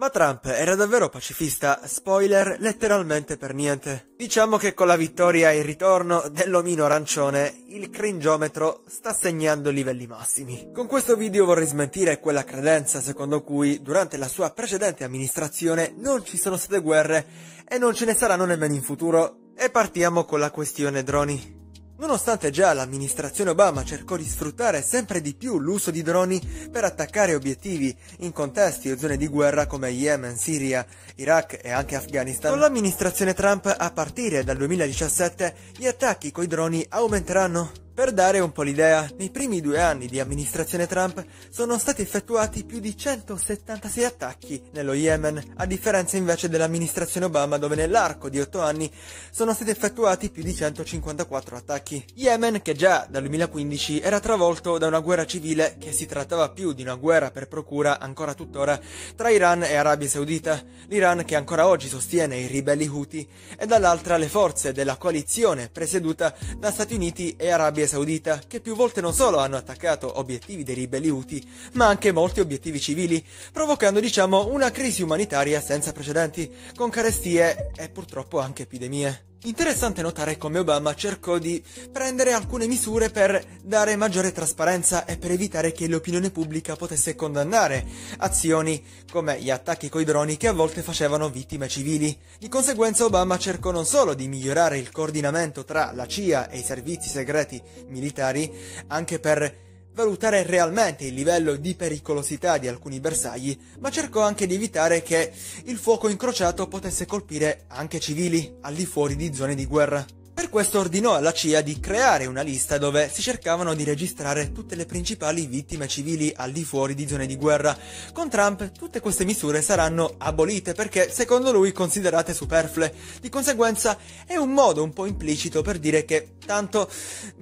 Ma Trump era davvero pacifista, spoiler letteralmente per niente. Diciamo che con la vittoria e il ritorno dell'omino arancione, il cringiometro sta segnando livelli massimi. Con questo video vorrei smentire quella credenza secondo cui durante la sua precedente amministrazione non ci sono state guerre e non ce ne saranno nemmeno in futuro. E partiamo con la questione droni. Nonostante già l'amministrazione Obama cercò di sfruttare sempre di più l'uso di droni per attaccare obiettivi in contesti o zone di guerra come Yemen, Siria, Iraq e anche Afghanistan, con l'amministrazione Trump a partire dal 2017 gli attacchi coi droni aumenteranno per dare un po' l'idea, nei primi due anni di amministrazione Trump sono stati effettuati più di 176 attacchi nello Yemen, a differenza invece dell'amministrazione Obama dove nell'arco di 8 anni sono stati effettuati più di 154 attacchi. Yemen che già dal 2015 era travolto da una guerra civile che si trattava più di una guerra per procura ancora tuttora tra Iran e Arabia Saudita, l'Iran che ancora oggi sostiene i ribelli Houthi e dall'altra le forze della coalizione presieduta da Stati Uniti e Arabia Saudita Saudita, che più volte non solo hanno attaccato obiettivi dei ribelli Houthi, ma anche molti obiettivi civili, provocando diciamo una crisi umanitaria senza precedenti, con carestie e purtroppo anche epidemie. Interessante notare come Obama cercò di prendere alcune misure per dare maggiore trasparenza e per evitare che l'opinione pubblica potesse condannare azioni come gli attacchi coi droni che a volte facevano vittime civili. Di conseguenza Obama cercò non solo di migliorare il coordinamento tra la CIA e i servizi segreti militari, anche per valutare realmente il livello di pericolosità di alcuni bersagli, ma cercò anche di evitare che il fuoco incrociato potesse colpire anche civili, al di fuori di zone di guerra. Per questo ordinò alla CIA di creare una lista dove si cercavano di registrare tutte le principali vittime civili al di fuori di zone di guerra. Con Trump tutte queste misure saranno abolite perché secondo lui considerate superflue. Di conseguenza è un modo un po' implicito per dire che tanto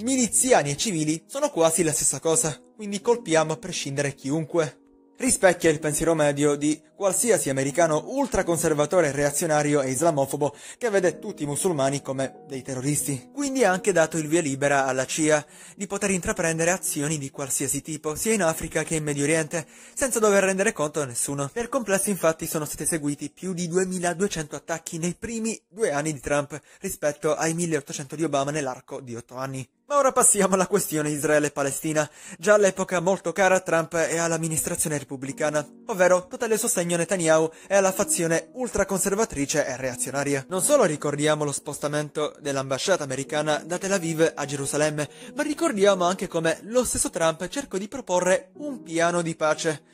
miliziani e civili sono quasi la stessa cosa, quindi colpiamo a prescindere chiunque rispecchia il pensiero medio di qualsiasi americano ultraconservatore, reazionario e islamofobo che vede tutti i musulmani come dei terroristi. Quindi ha anche dato il via libera alla CIA di poter intraprendere azioni di qualsiasi tipo, sia in Africa che in Medio Oriente, senza dover rendere conto a nessuno. Per complesso infatti sono stati eseguiti più di 2200 attacchi nei primi due anni di Trump rispetto ai 1800 di Obama nell'arco di otto anni. Ma ora passiamo alla questione Israele-Palestina, già all'epoca molto cara a Trump e all'amministrazione repubblicana, ovvero totale sostegno a Netanyahu e alla fazione ultraconservatrice e reazionaria. Non solo ricordiamo lo spostamento dell'ambasciata americana da Tel Aviv a Gerusalemme, ma ricordiamo anche come lo stesso Trump cercò di proporre un piano di pace.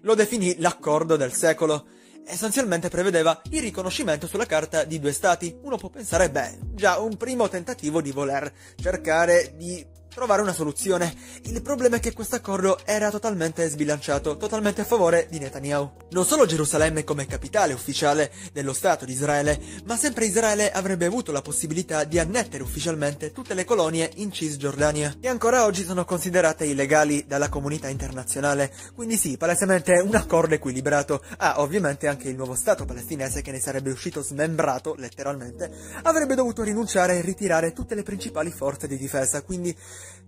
Lo definì l'accordo del secolo, essenzialmente prevedeva il riconoscimento sulla carta di due stati. Uno può pensare, beh, già un primo tentativo di voler cercare di trovare una soluzione. Il problema è che questo accordo era totalmente sbilanciato, totalmente a favore di Netanyahu. Non solo Gerusalemme come capitale ufficiale dello Stato di Israele, ma sempre Israele avrebbe avuto la possibilità di annettere ufficialmente tutte le colonie in Cisgiordania, che ancora oggi sono considerate illegali dalla comunità internazionale. Quindi sì, palesemente un accordo equilibrato. Ah, ovviamente anche il nuovo Stato palestinese che ne sarebbe uscito smembrato, letteralmente, avrebbe dovuto rinunciare e ritirare tutte le principali forze di difesa, quindi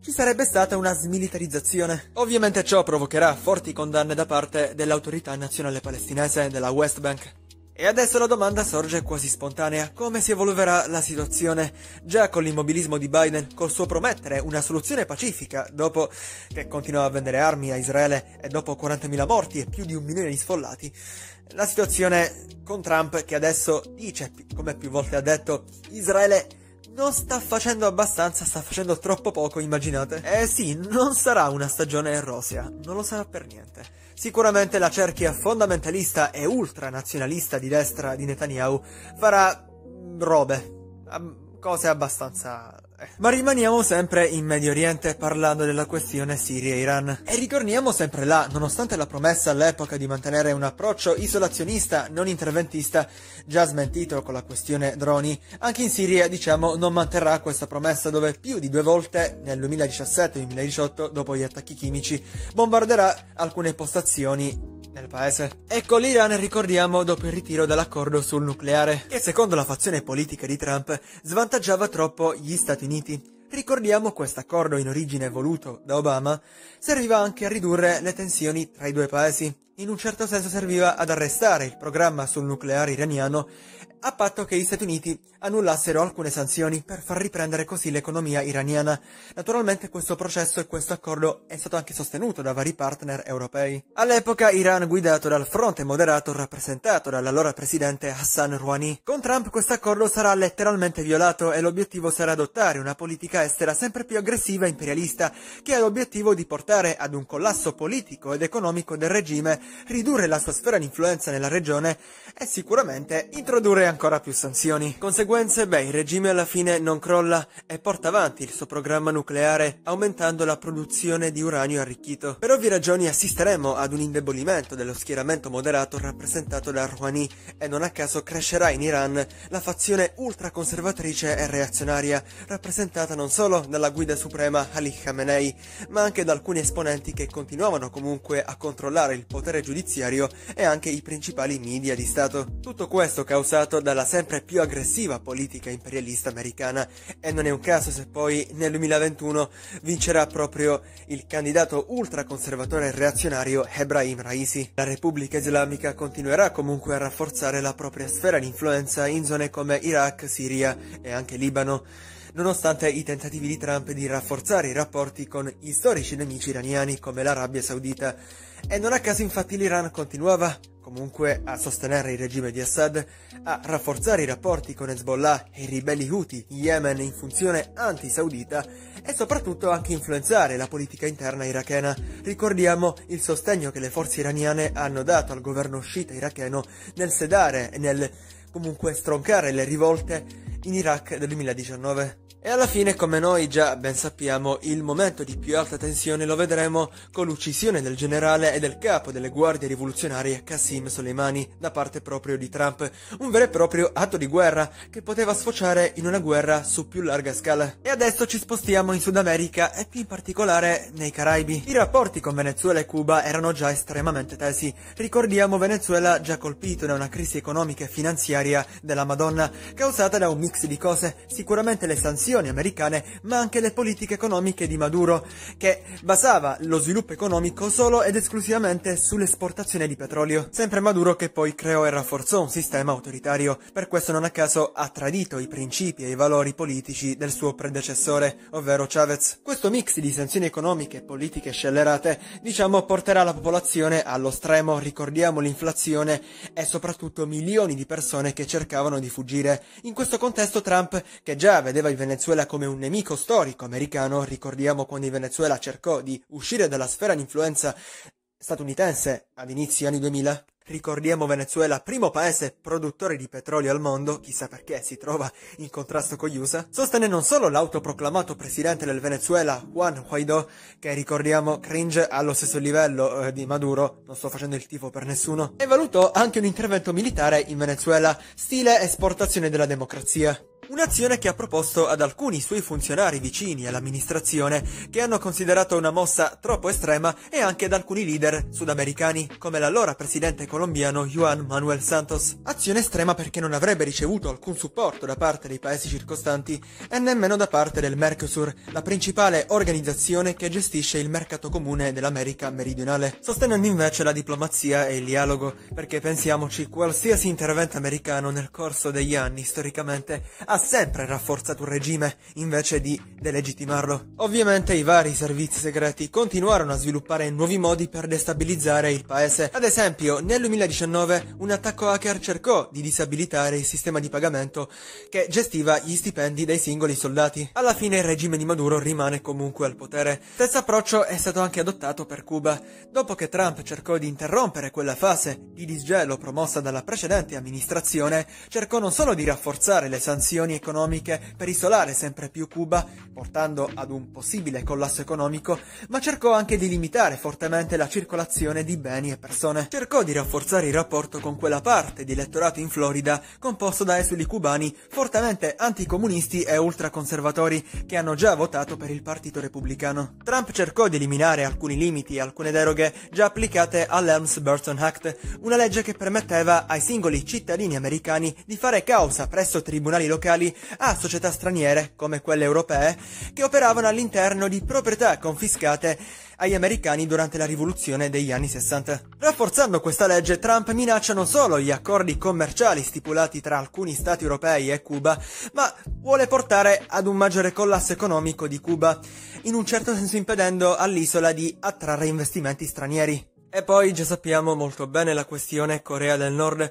ci sarebbe stata una smilitarizzazione. Ovviamente ciò provocherà forti condanne da parte dell'autorità nazionale palestinese della West Bank. E adesso la domanda sorge quasi spontanea. Come si evolverà la situazione? Già con l'immobilismo di Biden, col suo promettere una soluzione pacifica, dopo che continuava a vendere armi a Israele e dopo 40.000 morti e più di un milione di sfollati, la situazione con Trump che adesso dice, come più volte ha detto, Israele non sta facendo abbastanza, sta facendo troppo poco, immaginate. Eh sì, non sarà una stagione erosia, non lo sarà per niente. Sicuramente la cerchia fondamentalista e ultranazionalista di destra di Netanyahu farà mm, robe, cose abbastanza ma rimaniamo sempre in Medio Oriente parlando della questione Siria-Iran. E ritorniamo sempre là, nonostante la promessa all'epoca di mantenere un approccio isolazionista, non interventista, già smentito con la questione droni, anche in Siria diciamo non manterrà questa promessa dove più di due volte, nel 2017 2018, dopo gli attacchi chimici, bombarderà alcune postazioni nel paese. Ecco l'Iran, ricordiamo, dopo il ritiro dall'accordo sul nucleare, che secondo la fazione politica di Trump svantaggiava troppo gli Stati Uniti. Ricordiamo questo accordo in origine voluto da Obama serviva anche a ridurre le tensioni tra i due paesi. In un certo senso serviva ad arrestare il programma sul nucleare iraniano a patto che gli Stati Uniti annullassero alcune sanzioni per far riprendere così l'economia iraniana. Naturalmente questo processo e questo accordo è stato anche sostenuto da vari partner europei. All'epoca Iran guidato dal fronte moderato rappresentato dall'allora presidente Hassan Rouhani. Con Trump questo accordo sarà letteralmente violato e l'obiettivo sarà adottare una politica estera sempre più aggressiva e imperialista che ha l'obiettivo di portare ad un collasso politico ed economico del regime, ridurre la sua sfera di influenza nella regione e sicuramente introdurre ancora più sanzioni. Conseguenze? Beh, il regime alla fine non crolla e porta avanti il suo programma nucleare aumentando la produzione di uranio arricchito. Per ovvie ragioni assisteremo ad un indebolimento dello schieramento moderato rappresentato da Rouhani e non a caso crescerà in Iran la fazione ultraconservatrice e reazionaria rappresentata non solo dalla guida suprema Ali Khamenei ma anche da alcuni esponenti che continuavano comunque a controllare il potere giudiziario e anche i principali media di Stato. Tutto questo causato sconvolto dalla sempre più aggressiva politica imperialista americana e non è un caso se poi nel 2021 vincerà proprio il candidato ultraconservatore e reazionario Ebrahim Raisi. La Repubblica Islamica continuerà comunque a rafforzare la propria sfera di influenza in zone come Iraq, Siria e anche Libano nonostante i tentativi di Trump di rafforzare i rapporti con gli storici nemici iraniani come l'Arabia Saudita. E non a caso infatti l'Iran continuava comunque a sostenere il regime di Assad, a rafforzare i rapporti con Hezbollah e i ribelli Houthi in Yemen in funzione anti-saudita e soprattutto anche influenzare la politica interna irachena. Ricordiamo il sostegno che le forze iraniane hanno dato al governo sciita iracheno nel sedare e nel comunque stroncare le rivolte in Iraq del 2019. E alla fine, come noi già ben sappiamo, il momento di più alta tensione lo vedremo con l'uccisione del generale e del capo delle guardie rivoluzionarie Qasim Soleimani da parte proprio di Trump, un vero e proprio atto di guerra che poteva sfociare in una guerra su più larga scala. E adesso ci spostiamo in Sud America e più in particolare nei Caraibi. I rapporti con Venezuela e Cuba erano già estremamente tesi. Ricordiamo Venezuela già colpito da una crisi economica e finanziaria della Madonna, causata da un mix di cose, sicuramente le sanzioni sanzioni americane, ma anche le politiche economiche di Maduro, che basava lo sviluppo economico solo ed esclusivamente sull'esportazione di petrolio. Sempre Maduro che poi creò e rafforzò un sistema autoritario, per questo non a caso ha tradito i principi e i valori politici del suo predecessore, ovvero Chavez. Questo mix di sanzioni economiche e politiche scellerate, diciamo, porterà la popolazione allo stremo, ricordiamo l'inflazione e soprattutto milioni di persone che cercavano di fuggire. In questo contesto Trump, che già vedeva il Venezuela Venezuela come un nemico storico americano, ricordiamo quando il Venezuela cercò di uscire dalla sfera di influenza statunitense ad inizio anni 2000. Ricordiamo Venezuela, primo paese produttore di petrolio al mondo, chissà perché si trova in contrasto con gli USA, sostenne non solo l'autoproclamato presidente del Venezuela, Juan Guaidó, che ricordiamo cringe allo stesso livello eh, di Maduro, non sto facendo il tifo per nessuno, e valutò anche un intervento militare in Venezuela, stile esportazione della democrazia. Un'azione che ha proposto ad alcuni suoi funzionari vicini all'amministrazione, che hanno considerato una mossa troppo estrema e anche ad alcuni leader sudamericani, come l'allora presidente colombiano Juan Manuel Santos. Azione estrema perché non avrebbe ricevuto alcun supporto da parte dei paesi circostanti e nemmeno da parte del Mercosur, la principale organizzazione che gestisce il mercato comune dell'America meridionale, sostenendo invece la diplomazia e il dialogo, perché pensiamoci qualsiasi intervento americano nel corso degli anni storicamente ha sempre rafforzato il regime, invece di delegittimarlo. Ovviamente i vari servizi segreti continuarono a sviluppare nuovi modi per destabilizzare il paese. Ad esempio, nel 2019 un attacco hacker cercò di disabilitare il sistema di pagamento che gestiva gli stipendi dei singoli soldati. Alla fine il regime di Maduro rimane comunque al potere. Stesso approccio è stato anche adottato per Cuba. Dopo che Trump cercò di interrompere quella fase di disgelo promossa dalla precedente amministrazione, cercò non solo di rafforzare le sanzioni sanzioni economiche per isolare sempre più Cuba, portando ad un possibile collasso economico, ma cercò anche di limitare fortemente la circolazione di beni e persone. Cercò di rafforzare il rapporto con quella parte di elettorato in Florida composto da esuli cubani fortemente anticomunisti e ultraconservatori che hanno già votato per il Partito Repubblicano. Trump cercò di eliminare alcuni limiti e alcune deroghe già applicate all'Helms-Burton Act, una legge che permetteva ai singoli cittadini americani di fare causa presso tribunali locali locali a società straniere, come quelle europee, che operavano all'interno di proprietà confiscate agli americani durante la rivoluzione degli anni 60. Rafforzando questa legge, Trump minaccia non solo gli accordi commerciali stipulati tra alcuni stati europei e Cuba, ma vuole portare ad un maggiore collasso economico di Cuba, in un certo senso impedendo all'isola di attrarre investimenti stranieri. E poi già sappiamo molto bene la questione Corea del Nord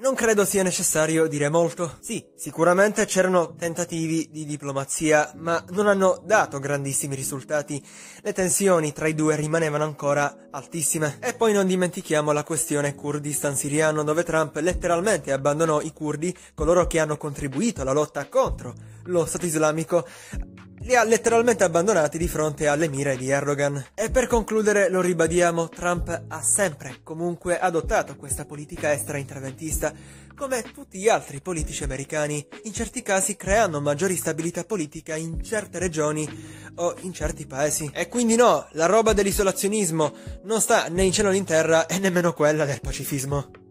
non credo sia necessario dire molto. Sì, sicuramente c'erano tentativi di diplomazia, ma non hanno dato grandissimi risultati. Le tensioni tra i due rimanevano ancora altissime. E poi non dimentichiamo la questione Kurdistan siriano, dove Trump letteralmente abbandonò i curdi, coloro che hanno contribuito alla lotta contro lo Stato islamico li ha letteralmente abbandonati di fronte alle mire di Erdogan. E per concludere, lo ribadiamo, Trump ha sempre comunque adottato questa politica estera interventista, come tutti gli altri politici americani, in certi casi creando maggiori stabilità politica in certe regioni o in certi paesi. E quindi no, la roba dell'isolazionismo non sta né in cielo né in terra e nemmeno quella del pacifismo.